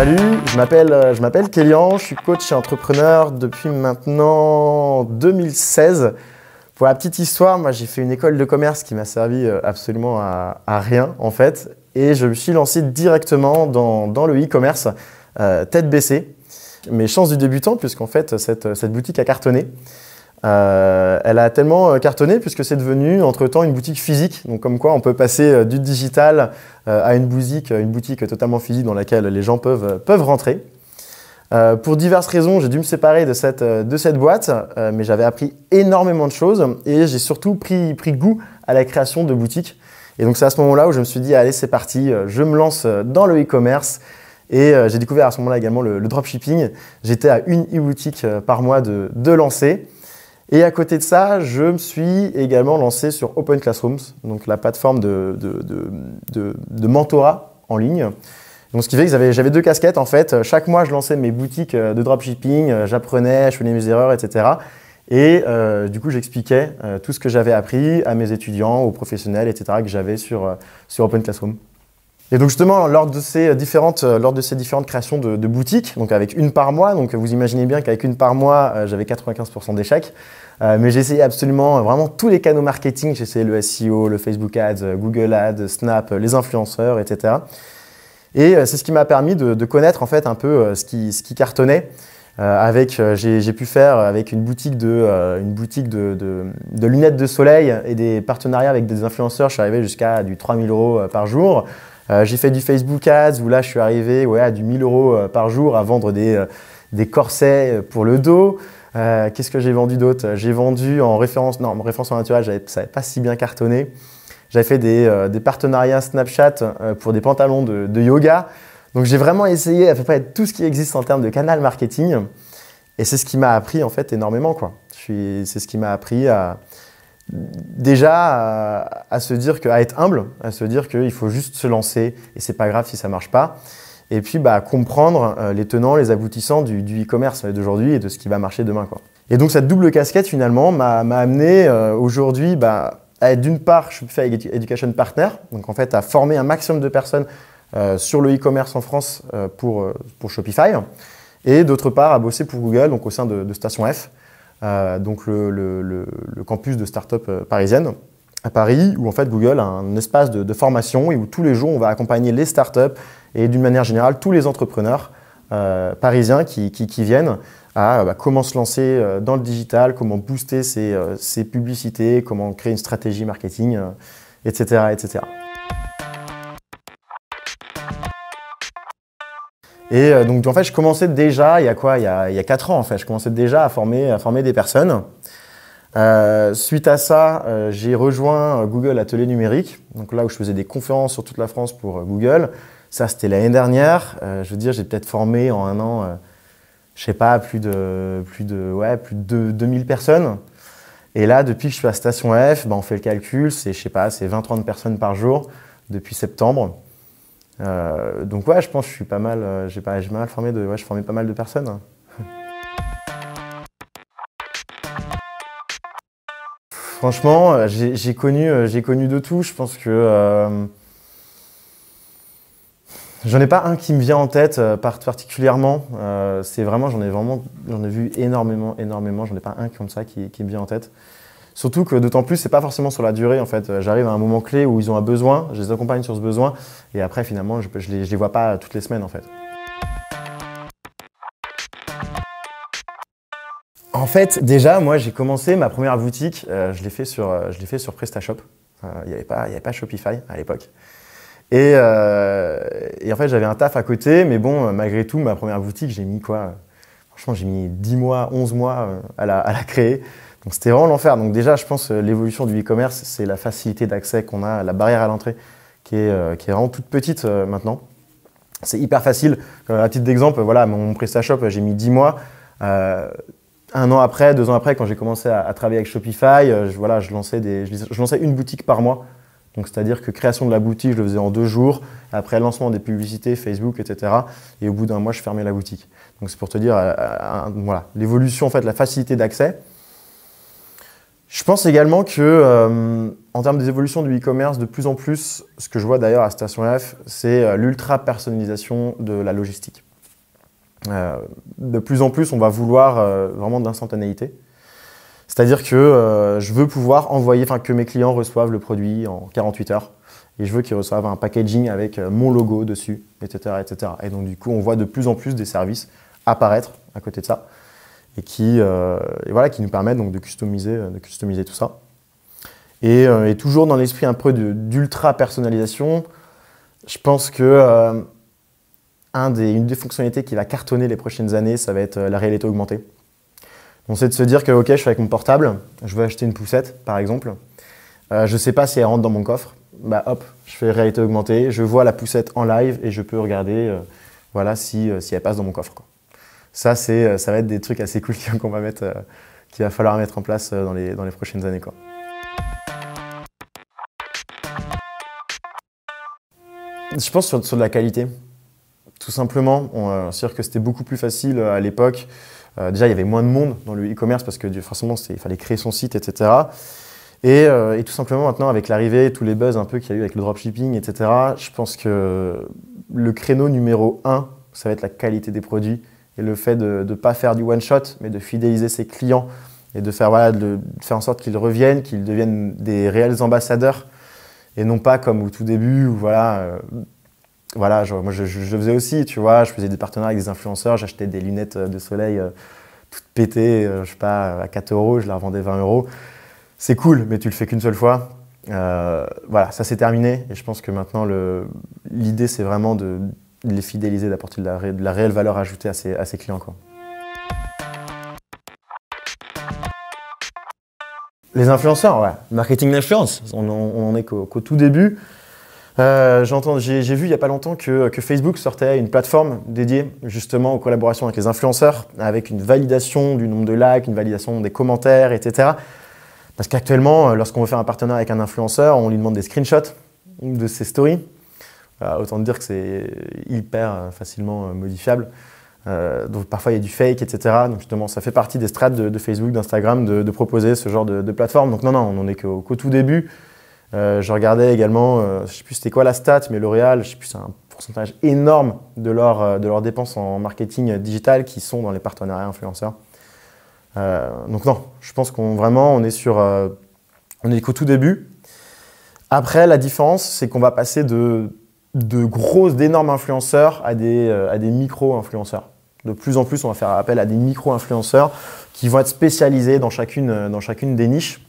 Salut, je m'appelle, euh, je Kélian, je suis coach et entrepreneur depuis maintenant 2016. Pour la petite histoire, moi j'ai fait une école de commerce qui m'a servi euh, absolument à, rien en fait, et je me suis lancé directement dans, le e-commerce euh, tête baissée. Mes chances du débutant, puisqu'en fait cette boutique a cartonné. Euh, elle a tellement euh, cartonné puisque c'est devenu entre-temps une boutique physique. Donc comme quoi on peut passer euh, du digital à une boutique, une boutique totalement physique dans laquelle les gens peuvent, rentrer. pour diverses raisons, j'ai dû me séparer de cette, boîte, mais j'avais appris énormément de choses et j'ai surtout pris, pris goût à la création de boutiques. Et donc c'est à ce moment-là où je me suis dit, allez c'est parti, je me lance dans le e-commerce. Et j'ai découvert à ce moment-là également le, le dropshipping. J'étais à une e-boutique par mois de, de lancer. Et à côté de ça, je me suis également lancé sur Open Classrooms, donc la plateforme de, de, de, mentorat en ligne. Donc, ce qui fait que j'avais deux casquettes en fait. Chaque mois, je lançais mes boutiques de dropshipping, j'apprenais, je faisais mes erreurs, etc. Et euh, du coup, j'expliquais euh, tout ce que j'avais appris à mes étudiants, aux professionnels, etc., que j'avais sur, euh, sur Open Classroom. Et donc justement, lors de ces différentes, euh, lors de créations de, boutiques, donc avec une par mois, donc vous imaginez bien qu'avec une par mois, euh, j'avais 95% d'échecs. Euh, mais j'ai essayé absolument vraiment tous les canaux marketing. J'ai essayé le SEO, le Facebook Ads, Google Ads, Snap, les influenceurs, etc. Et c'est ce qui m'a permis de, connaître en fait un peu ce qui, cartonnait. j'ai pu faire avec une boutique, de, une boutique de, lunettes de soleil et des partenariats avec des influenceurs. Je suis arrivé jusqu'à du 3000 euros par jour. Euh, j'ai fait du Facebook Ads où là, je suis arrivé ouais, à du 1000 euros euh, par jour à vendre des, euh, des corsets pour le dos. Qu'est-ce que j'ai vendu d'autre J'ai vendu en référence, non, en référence naturelle, ça n'avait pas si bien cartonné. J'avais fait des, des, partenariats Snapchat pour des pantalons de, de yoga. Donc j'ai vraiment essayé à peu près tout ce qui existe en termes de canal marketing. Et c'est ce qui m'a appris en fait énormément. C'est ce qui m'a appris à, déjà à, se dire qu'à être humble, à se dire qu'il faut juste se lancer et c'est pas grave si ça marche pas. Et puis bah, comprendre euh, les tenants, les aboutissants du, e-commerce euh, d'aujourd'hui et de ce qui va marcher demain. Quoi. Et donc cette double casquette finalement m'a amené euh, aujourd'hui bah, à être d'une part, je fais Education Partner, donc en fait à former un maximum de personnes sur le e-commerce en France pour, pour Shopify, et d'autre part à bosser pour Google, donc au sein de Station F, euh, donc le, le, le, campus de start-up euh, parisienne à Paris, où en fait Google a un espace de, de, formation et où tous les jours on va accompagner les start-up et d'une manière générale tous les entrepreneurs euh, parisiens qui, qui, qui, viennent à euh, bah, comment se lancer dans le digital, comment booster ses, ses publicités, comment créer une stratégie marketing, etc. etc. Et euh, donc, en fait, je commençais déjà, il y a quoi il y a, 4 ans, en fait, je commençais déjà à former, à former des personnes. Euh, suite à ça, euh, j'ai rejoint Google Atelier Numérique, donc là où je faisais des conférences sur toute la France pour Google. Ça, c'était l'année dernière. je veux dire, j'ai peut-être formé en un an, je sais pas, plus de, plus de, 2000 personnes. Et là, depuis que je suis à Station F, ben, on fait le calcul, c'est, je sais pas, c'est 20-30 personnes par jour depuis septembre. Euh, donc ouais, je pense que je suis pas mal, euh, j'ai pas, mal formé ouais, je formais pas mal de personnes. Franchement, euh, j'ai connu, de tout. Je pense que j'en ai pas un qui me vient en tête particulièrement. c'est vraiment, j'en ai vraiment, j'en ai vu énormément, énormément. J'en ai pas un comme ça qui me vient en tête. Surtout que d'autant plus, c'est pas forcément sur la durée en fait. J'arrive à un moment clé où ils ont un besoin, je les accompagne sur ce besoin, et après finalement, je, ne les, vois pas toutes les semaines en fait. En fait, déjà, moi, j'ai commencé ma première boutique, euh, je l'ai fait, sur, euh, fait sur PrestaShop. Euh, il n'y avait, avait, pas Shopify à l'époque. Et, en fait, j'avais un taf à côté, mais bon, malgré tout, ma première boutique, j'ai mis quoi Franchement, j'ai mis 10 mois, 11 mois à la, à la créer. Donc c'était vraiment l'enfer. Donc déjà, je pense euh, l'évolution du e-commerce, c'est la facilité d'accès qu'on a, la barrière à l'entrée qui est, euh, vraiment toute petite euh, maintenant. C'est hyper facile. à titre d'exemple, voilà, mon PrestaShop, j'ai mis 10 mois. un an après, deux ans après, quand j'ai commencé à, travailler avec Shopify, je, voilà, je, lançais des, je, je lançais une boutique par mois. Donc c'est-à-dire que création de la boutique, je le faisais en deux jours. Après lancement des publicités, Facebook, etc. Et au bout d'un mois, je fermais la boutique. Donc c'est pour te dire, voilà, l'évolution en fait, la facilité d'accès. Je pense également que, euh, en termes des évolutions du e-commerce, de plus en plus, ce que je vois d'ailleurs à Station F, c'est euh, l'ultra-personnalisation de la logistique. Euh, de plus en plus, on va vouloir vraiment de l'instantanéité. C'est-à-dire que je veux pouvoir envoyer, enfin que mes clients reçoivent le produit en 48 heures et je veux qu'ils reçoivent un packaging avec mon logo dessus, etc., etc. Et donc du coup, on voit de plus en plus des services apparaître à côté de ça et qui, euh, voilà, qui nous permettent donc de customiser, euh, de customiser tout ça. Euh, et, toujours dans l'esprit un peu d'ultra personnalisation, je pense que des, une des fonctionnalités qui va cartonner les prochaines années, ça va être la réalité augmentée. On sait de se dire que ok, je suis avec mon portable, je veux acheter une poussette par exemple, je ne sais pas si elle rentre dans mon coffre, bah hop, je fais réalité augmentée, je vois la poussette en live et je peux regarder voilà si, si, elle passe dans mon coffre ça, euh, ça va être des trucs assez cool qu'on euh, qu'il va falloir mettre en place euh, dans les, prochaines années. Je pense sur, de la qualité. Tout simplement, on, cest que c'était beaucoup plus facile à l'époque. déjà, il y avait moins de monde dans le e-commerce parce que forcément, il fallait créer son site, etc. Et, et, tout simplement maintenant, avec l'arrivée, tous les buzz un peu qu'il y a eu avec le dropshipping, etc., je pense que le créneau numéro un, ça va être la qualité des produits et le fait de ne pas faire du one-shot, mais de fidéliser ses clients et de faire, voilà, de, faire en sorte qu'ils reviennent, qu'ils deviennent des réels ambassadeurs et non pas comme au tout début où voilà, euh, voilà moi je, faisais aussi, tu vois, je faisais des partenariats avec des influenceurs, j'achetais des lunettes de soleil euh, toutes pétées, euh, je sais pas, à 4 euros, je la revendais 20 euros. C'est cool, mais tu le fais qu'une seule fois. voilà, ça s'est terminé et je pense que maintenant l'idée c'est vraiment de de les fidéliser, d'apporter de, la réelle valeur ajoutée à ses, clients. Quoi. Les influenceurs, ouais. Marketing d'influence, on n'en est qu'au tout début. Euh, j'ai vu il n'y a pas longtemps que, Facebook sortait une plateforme dédiée justement aux collaborations avec les influenceurs, avec une validation du nombre de likes, une validation des commentaires, etc. Parce qu'actuellement, euh, lorsqu'on veut faire un partenariat avec un influenceur, on lui demande des screenshots de ses stories. Euh, autant dire que c'est hyper euh, facilement euh, modifiable. donc parfois il y a du fake, etc. Donc justement, ça fait partie des strates de, Facebook, d'Instagram, de, proposer ce genre de, plateforme. Donc non, non, on n'en est qu'au tout début. je regardais également, je je sais plus c'était quoi la stat, mais L'Oréal, je sais plus, c'est un pourcentage énorme de, leur, de leurs dépenses en marketing digital qui sont dans les partenariats influenceurs. donc non, je pense qu'on vraiment on est sur, on est qu'au tout début. Après, la différence, c'est qu'on va passer de de grosses, d'énormes influenceurs euh, à des, micro-influenceurs. De plus en plus, on va faire appel à des micro-influenceurs qui vont être spécialisés dans chacune, euh, des niches.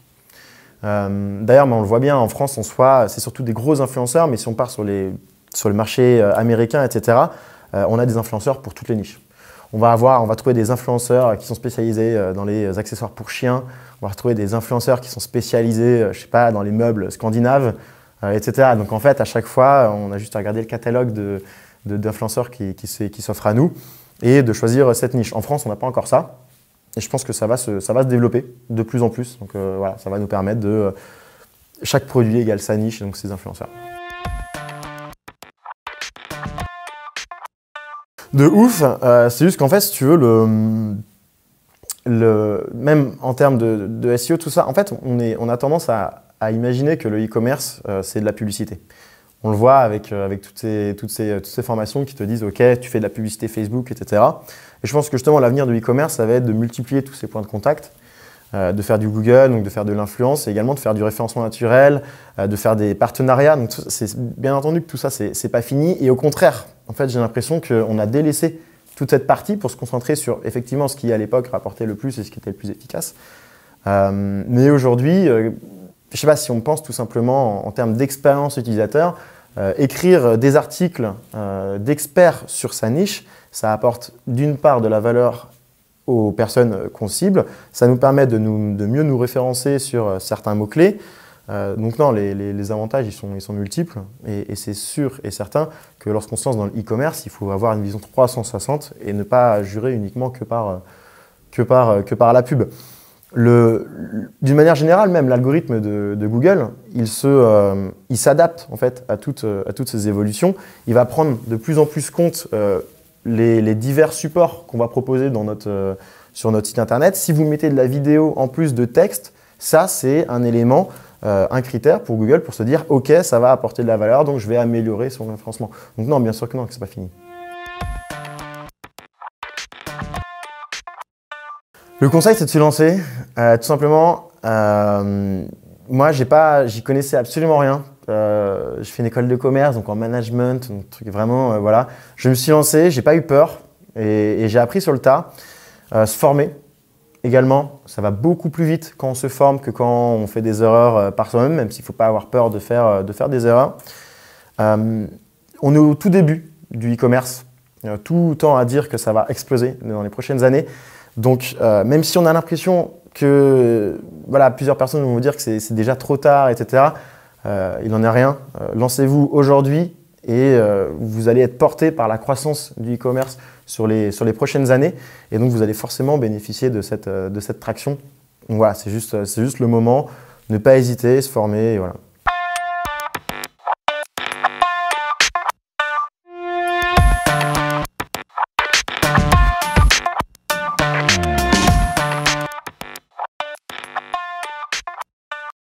Euh, d'ailleurs, on le voit bien en France, en soi, c'est surtout des gros influenceurs, mais si on part sur, sur le marché américain, etc., on a des influenceurs pour toutes les niches. On va, avoir, on va trouver des influenceurs qui sont spécialisés dans les accessoires pour chiens, on va retrouver des influenceurs qui sont spécialisés, je sais pas, dans les meubles scandinaves, euh, etc. Donc en fait, à chaque fois, on a juste à regarder le catalogue d'influenceurs de, qui, qui s'offrent à nous et de choisir euh, cette niche. En France, on n'a pas encore ça. Et je pense que ça va se, ça va se développer de plus en plus. Donc euh, voilà, ça va nous permettre de. chaque produit égale sa niche et donc ses influenceurs. De ouf, c'est juste qu'en fait, si tu veux, le, le, même en termes de, SEO, tout ça, en fait, on, est, on a tendance à, à imaginer que le e-commerce, euh, c'est de la publicité. On le voit avec, euh, avec toutes, ces, toutes, ces, toutes, ces, formations qui te disent, OK, tu fais de la publicité Facebook, etc. Et je pense que justement, l'avenir du e-commerce, ça va être de multiplier tous ces points de contact, euh, de faire du Google, donc de faire de l'influence, et également de faire du référencement naturel, de faire des partenariats. Donc, c'est bien entendu que tout ça, c'est pas fini. Et au contraire, en fait, j'ai l'impression qu'on a délaissé toute cette partie pour se concentrer sur effectivement ce qui, à l'époque, rapportait le plus et ce qui était le plus efficace. mais aujourd'hui, je ne sais pas si on pense tout simplement en, termes d'expérience utilisateur, euh, écrire des articles euh, d'experts sur sa niche, ça apporte d'une part de la valeur aux personnes euh, qu'on cible, ça nous permet de, mieux nous référencer sur certains mots-clés. donc non, les, avantages, ils sont, multiples et, c'est sûr et certain que lorsqu'on se lance dans le e-commerce, il faut avoir une vision 360 et ne pas jurer uniquement que par la pub d'une manière générale même, l'algorithme de, Google, euh, il s'adapte en fait euh, à toutes, ces évolutions. Il va prendre de plus en plus compte euh, les, divers supports qu'on va proposer sur notre site internet. Si vous mettez de la vidéo en plus de texte, ça c'est un élément, un critère pour Google pour se dire ok ça va apporter de la valeur donc je vais améliorer son référencement. Donc non bien sûr que non que c'est pas fini. Le conseil, c'est de se lancer. Euh, tout simplement, euh, moi, j'ai pas, j'y connaissais absolument rien. Euh, je fais une école de commerce, donc en management, truc vraiment, voilà. Je me suis lancé, j'ai pas eu peur et, j'ai appris sur le tas. se former également, ça va beaucoup plus vite quand on se forme que quand on fait des erreurs par soi-même, même, s'il ne faut pas avoir peur de faire, de faire des erreurs. on est au tout début du e-commerce. tout temps à dire que ça va exploser dans les prochaines années. Donc, euh, même si on a l'impression que voilà, plusieurs personnes vont vous dire que c'est déjà trop tard, etc., euh, il n'en est rien. Euh, lancez-vous aujourd'hui et vous allez être porté par la croissance du e-commerce sur les, sur les prochaines années. Et donc, vous allez forcément bénéficier de cette, de cette traction. voilà, c'est juste, juste le moment. Ne pas hésiter, se former. Et voilà.